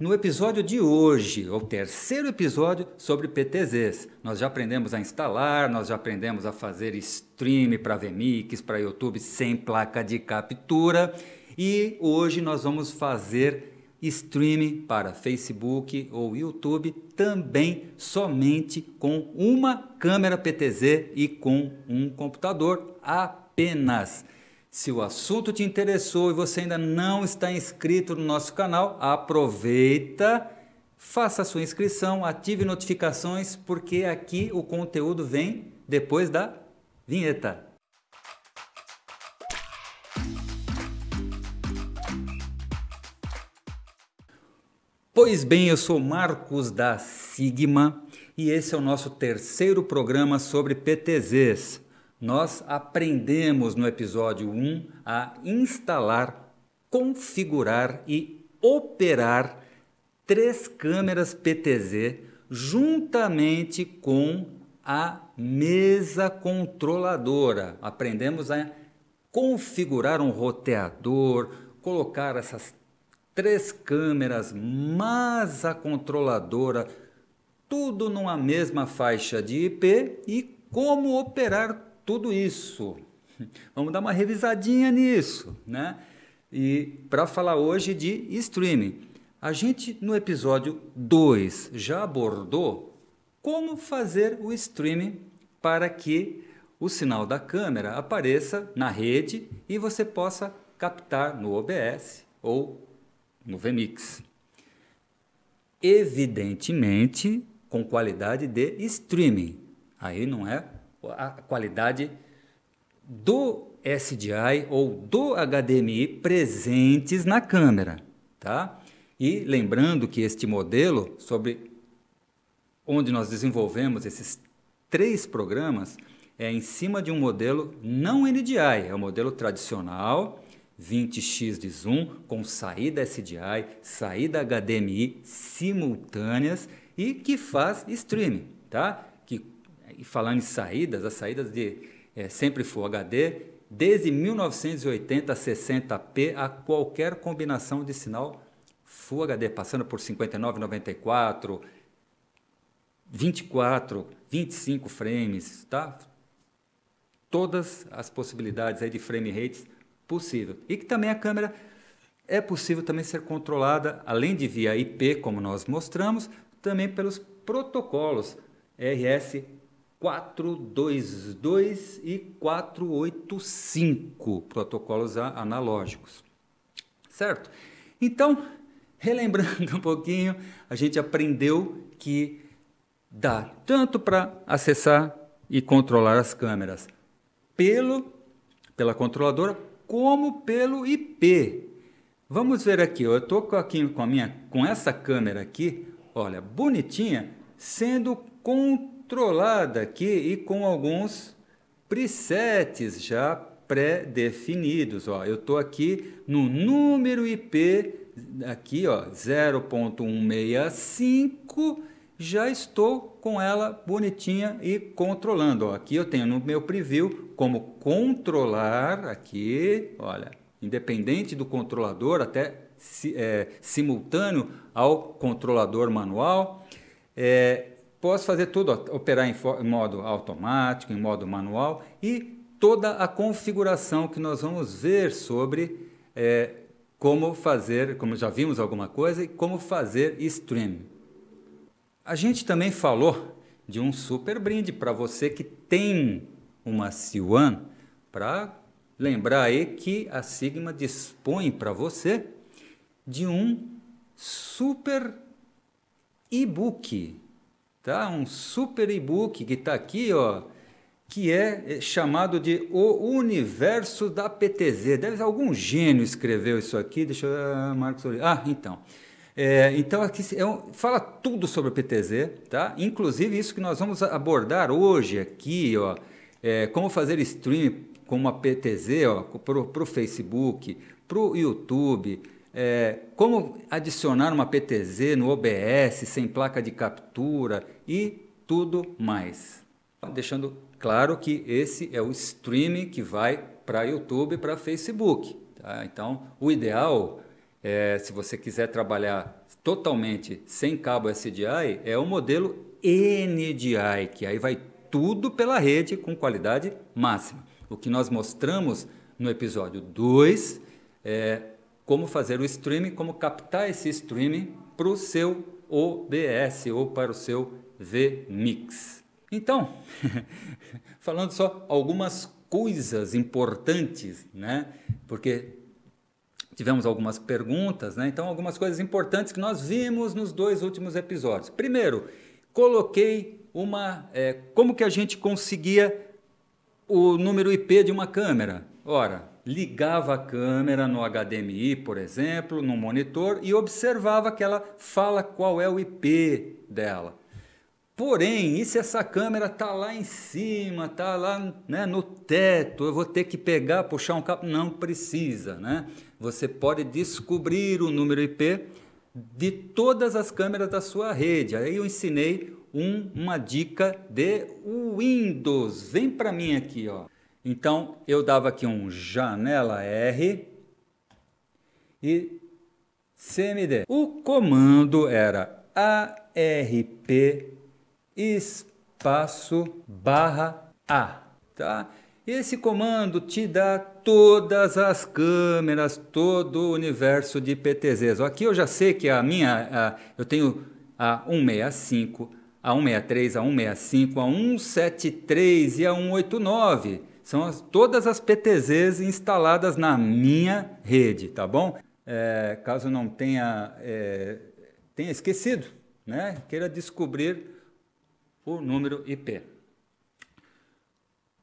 No episódio de hoje, o terceiro episódio sobre PTZs, nós já aprendemos a instalar, nós já aprendemos a fazer stream para VMix, para YouTube sem placa de captura e hoje nós vamos fazer stream para Facebook ou YouTube também somente com uma câmera PTZ e com um computador apenas. Se o assunto te interessou e você ainda não está inscrito no nosso canal, aproveita, faça a sua inscrição, ative notificações, porque aqui o conteúdo vem depois da vinheta. Pois bem, eu sou Marcos da Sigma e esse é o nosso terceiro programa sobre PTZs. Nós aprendemos no episódio 1 a instalar, configurar e operar três câmeras PTZ juntamente com a mesa controladora. Aprendemos a configurar um roteador, colocar essas três câmeras, mas a controladora, tudo numa mesma faixa de IP e como operar tudo isso. Vamos dar uma revisadinha nisso, né? E para falar hoje de streaming. A gente no episódio 2 já abordou como fazer o streaming para que o sinal da câmera apareça na rede e você possa captar no OBS ou no VMix. Evidentemente, com qualidade de streaming. Aí não é a qualidade do SDI ou do HDMI presentes na câmera, tá? E lembrando que este modelo sobre onde nós desenvolvemos esses três programas é em cima de um modelo não NDI, é o um modelo tradicional 20x de zoom com saída SDI, saída HDMI simultâneas e que faz streaming, tá? Que e falando em saídas, as saídas de é, sempre Full HD, desde 1980 a 60p, a qualquer combinação de sinal Full HD, passando por 59, 94, 24, 25 frames, tá? Todas as possibilidades aí de frame rates possível. E que também a câmera é possível também ser controlada, além de via IP, como nós mostramos, também pelos protocolos RS 422 e 485, protocolos analógicos. Certo? Então, relembrando um pouquinho, a gente aprendeu que dá tanto para acessar e controlar as câmeras pelo pela controladora como pelo IP. Vamos ver aqui, eu estou aqui com a minha com essa câmera aqui, olha, bonitinha, sendo controlada controlada aqui e com alguns presets já pré-definidos. Eu estou aqui no número IP, aqui ó, 0.165, já estou com ela bonitinha e controlando. Ó. Aqui eu tenho no meu preview como controlar aqui, olha, independente do controlador, até é, simultâneo ao controlador manual. É, Posso fazer tudo, operar em modo automático, em modo manual e toda a configuração que nós vamos ver sobre é, como fazer, como já vimos alguma coisa, e como fazer stream. A gente também falou de um super brinde para você que tem uma Siwan, para lembrar aí que a Sigma dispõe para você de um super e-book tá? Um super e-book que está aqui, ó, que é, é chamado de O Universo da PTZ. Deve ser algum gênio escreveu isso aqui. Deixa eu, ah, Marcos. Ah, então. É, então aqui é um, fala tudo sobre a PTZ, tá? Inclusive isso que nós vamos abordar hoje aqui, ó, é, como fazer stream com uma PTZ, ó, pro, pro Facebook, pro YouTube é, como adicionar uma PTZ no OBS sem placa de captura e tudo mais. Tá deixando claro que esse é o streaming que vai para YouTube e para Facebook. Tá? Então, o ideal, é, se você quiser trabalhar totalmente sem cabo SDI, é o modelo NDI, que aí vai tudo pela rede com qualidade máxima. O que nós mostramos no episódio 2 é como fazer o streaming, como captar esse streaming para o seu OBS ou para o seu VMix. Então, falando só algumas coisas importantes, né? Porque tivemos algumas perguntas, né? Então, algumas coisas importantes que nós vimos nos dois últimos episódios. Primeiro, coloquei uma. É, como que a gente conseguia o número IP de uma câmera? Ora, ligava a câmera no HDMI, por exemplo, no monitor e observava que ela fala qual é o IP dela. Porém, e se essa câmera tá lá em cima, tá lá né, no teto, eu vou ter que pegar, puxar um cabo? Não precisa, né? Você pode descobrir o número IP de todas as câmeras da sua rede. Aí eu ensinei um, uma dica de Windows. Vem para mim aqui, ó. Então, eu dava aqui um janela R e CMD. O comando era ARP espaço barra A, tá? Esse comando te dá todas as câmeras, todo o universo de PTZs. Aqui eu já sei que a minha, a, eu tenho a 165, a 163, a 165, a 173 e a 189. São as, todas as PTZs instaladas na minha rede, tá bom? É, caso não tenha, é, tenha esquecido, né? queira descobrir o número IP.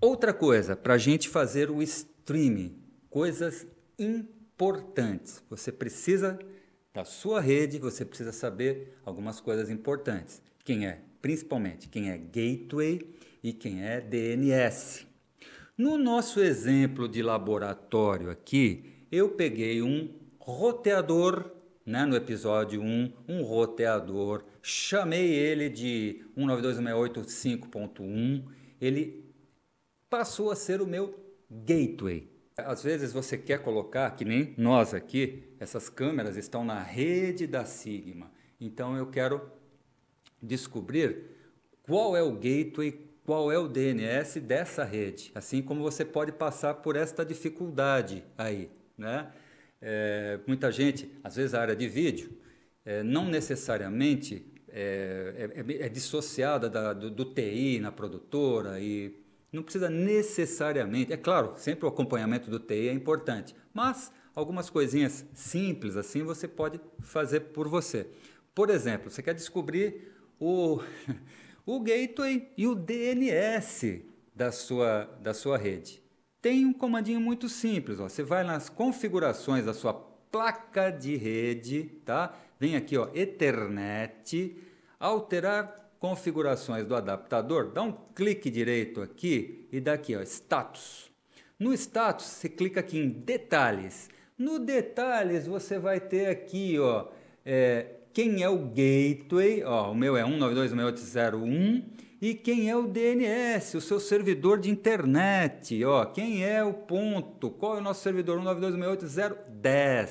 Outra coisa, para a gente fazer o streaming, coisas importantes. Você precisa da sua rede, você precisa saber algumas coisas importantes. Quem é, principalmente, quem é gateway e quem é DNS. No nosso exemplo de laboratório aqui, eu peguei um roteador, né, no episódio 1, um roteador, chamei ele de 192.168.5.1, ele passou a ser o meu gateway. Às vezes você quer colocar, que nem nós aqui, essas câmeras estão na rede da Sigma. Então eu quero descobrir qual é o gateway, qual é o DNS dessa rede, assim como você pode passar por esta dificuldade aí, né? É, muita gente, às vezes a área de vídeo, é, não necessariamente é, é, é, é dissociada da, do, do, TI na produtora e não precisa necessariamente, é claro, sempre o acompanhamento do TI é importante, mas algumas coisinhas simples assim você pode fazer por você. Por exemplo, você quer descobrir o o gateway e o DNS da sua, da sua rede. Tem um comandinho muito simples, ó. você vai nas configurações da sua placa de rede, tá? Vem aqui, ó, Ethernet, alterar configurações do adaptador, dá um clique direito aqui e daqui, ó, status. No status, você clica aqui em detalhes. No detalhes, você vai ter aqui, ó, é, quem é o gateway, ó, o meu é 192.168.0.1 é e quem é o DNS, o seu servidor de internet, ó, quem é o ponto, qual é o nosso servidor 192.168.0.10. É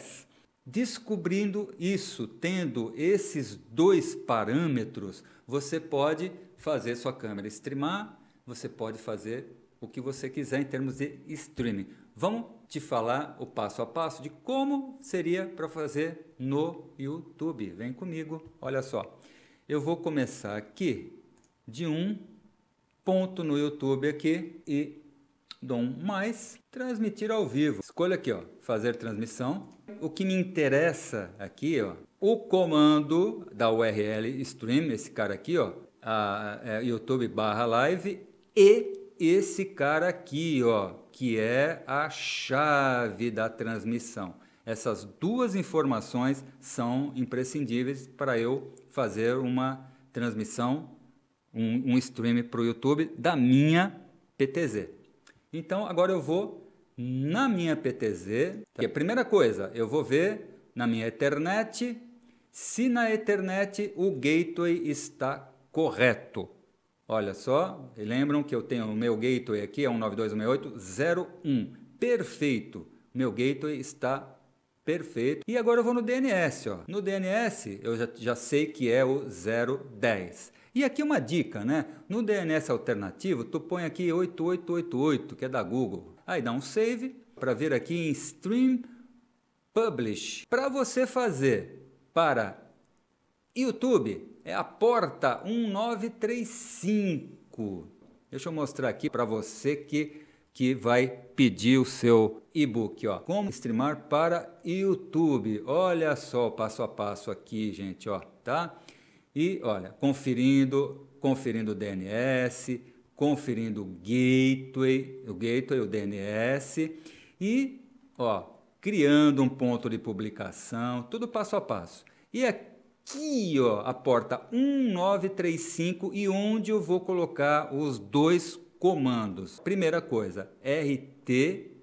Descobrindo isso, tendo esses dois parâmetros, você pode fazer sua câmera streamar, você pode fazer o que você quiser em termos de streaming. Vamos te falar o passo a passo de como seria para fazer no YouTube. Vem comigo, olha só. Eu vou começar aqui de um ponto no YouTube aqui e dou um mais, transmitir ao vivo. Escolha aqui, ó, fazer transmissão. O que me interessa aqui, ó, o comando da URL stream, esse cara aqui, ó, a, a, é, YouTube barra live e esse cara aqui, ó, que é a chave da transmissão. Essas duas informações são imprescindíveis para eu fazer uma transmissão, um, um stream para o YouTube da minha PTZ. Então agora eu vou na minha PTZ. E é a primeira coisa, eu vou ver na minha Ethernet se na Ethernet o gateway está correto. Olha só, lembram que eu tenho o meu gateway aqui, é 192.168.01. Perfeito. Meu gateway está perfeito. E agora eu vou no DNS, ó. No DNS eu já, já sei que é o 010. E aqui uma dica, né? No DNS alternativo, tu põe aqui 8888, que é da Google. Aí dá um save para vir aqui em Stream Publish. Para você fazer para YouTube é a porta 1935. Deixa eu mostrar aqui para você que, que vai pedir o seu e-book, ó. Como streamar para YouTube. Olha só o passo a passo aqui, gente, ó, tá? E olha, conferindo, conferindo o DNS, conferindo o gateway, o gateway, o DNS e, ó, criando um ponto de publicação, tudo passo a passo. E aqui aqui, ó, a porta 1935 e onde eu vou colocar os dois comandos. Primeira coisa, RTMP.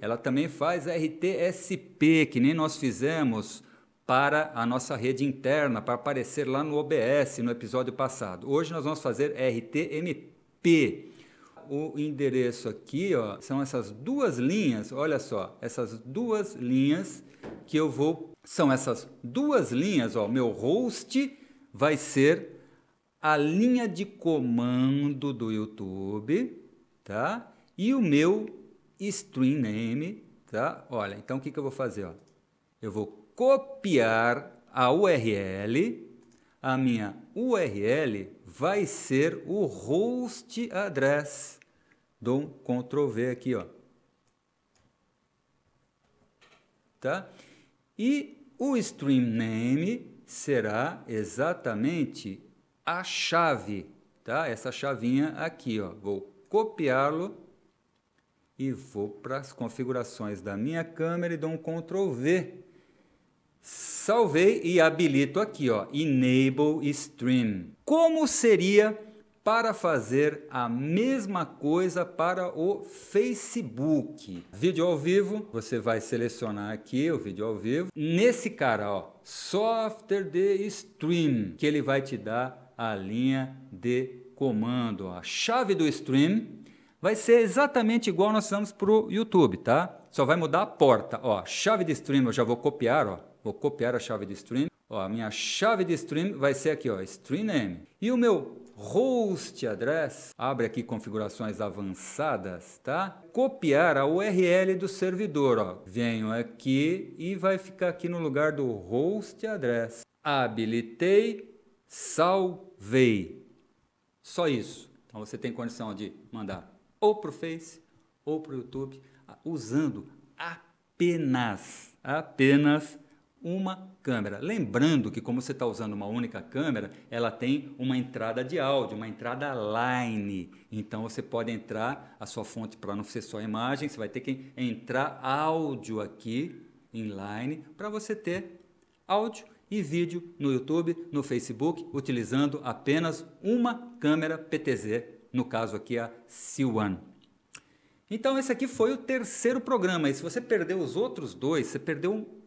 Ela também faz RTSP, que nem nós fizemos para a nossa rede interna, para aparecer lá no OBS no episódio passado. Hoje nós vamos fazer RTMP. O endereço aqui ó, são essas duas linhas, olha só, essas duas linhas que eu vou são essas duas linhas, ó, meu host vai ser a linha de comando do YouTube, tá? E o meu stream name, tá? Olha, então o que, que eu vou fazer, ó? Eu vou copiar a URL, a minha URL vai ser o host address. Dou um Ctrl V aqui, ó. Tá? E o stream name será exatamente a chave, tá? Essa chavinha aqui, ó. Vou copiá-lo e vou para as configurações da minha câmera e dou um Ctrl V. Salvei e habilito aqui, ó, Enable Stream. Como seria para fazer a mesma coisa para o Facebook. Vídeo ao vivo, você vai selecionar aqui o vídeo ao vivo. Nesse cara, ó, software de stream, que ele vai te dar a linha de comando. A chave do stream vai ser exatamente igual nós estamos para o YouTube, tá? Só vai mudar a porta, ó. Chave de stream, eu já vou copiar, ó. Vou copiar a chave de stream. Ó, a minha chave de stream vai ser aqui, ó, stream name. E o meu host address, abre aqui configurações avançadas, tá? Copiar a URL do servidor, ó. Venho aqui e vai ficar aqui no lugar do host address. Habilitei, salvei. Só isso. Então você tem condição de mandar ou para o Face ou para o YouTube usando apenas, apenas uma câmera. Lembrando que como você está usando uma única câmera, ela tem uma entrada de áudio, uma entrada line. Então você pode entrar a sua fonte para não ser só imagem, você vai ter que entrar áudio aqui em line para você ter áudio e vídeo no YouTube, no Facebook, utilizando apenas uma câmera PTZ, no caso aqui a C1. Então esse aqui foi o terceiro programa. E se você perdeu os outros dois, você perdeu um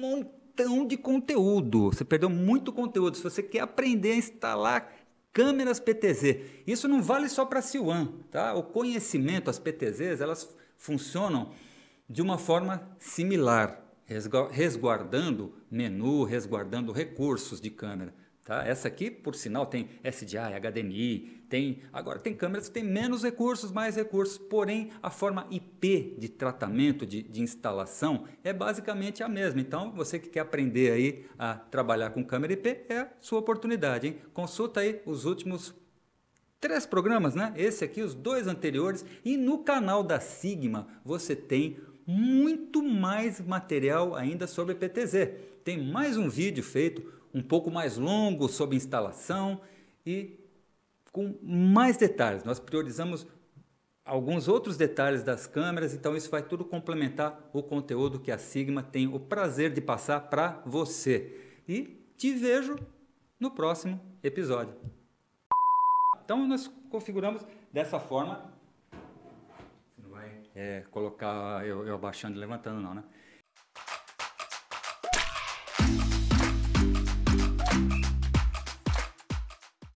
montão de conteúdo. Você perdeu muito conteúdo. Se você quer aprender a instalar câmeras PTZ, isso não vale só para Siwan, tá? O conhecimento, as PTZs, elas funcionam de uma forma similar, resguardando menu, resguardando recursos de câmera. Tá? Essa aqui, por sinal, tem SDI, HDMI, tem agora tem câmeras que têm menos recursos, mais recursos, porém a forma IP de tratamento de, de instalação é basicamente a mesma. Então, você que quer aprender aí a trabalhar com câmera IP é a sua oportunidade, hein? Consulta aí os últimos três programas, né? Esse aqui, os dois anteriores, e no canal da Sigma você tem muito mais material ainda sobre PTZ. Tem mais um vídeo feito um pouco mais longo sobre instalação e com mais detalhes. Nós priorizamos alguns outros detalhes das câmeras, então isso vai tudo complementar o conteúdo que a Sigma tem o prazer de passar para você. E te vejo no próximo episódio. Então nós configuramos dessa forma. Você não vai é, colocar eu, eu abaixando e levantando não, né?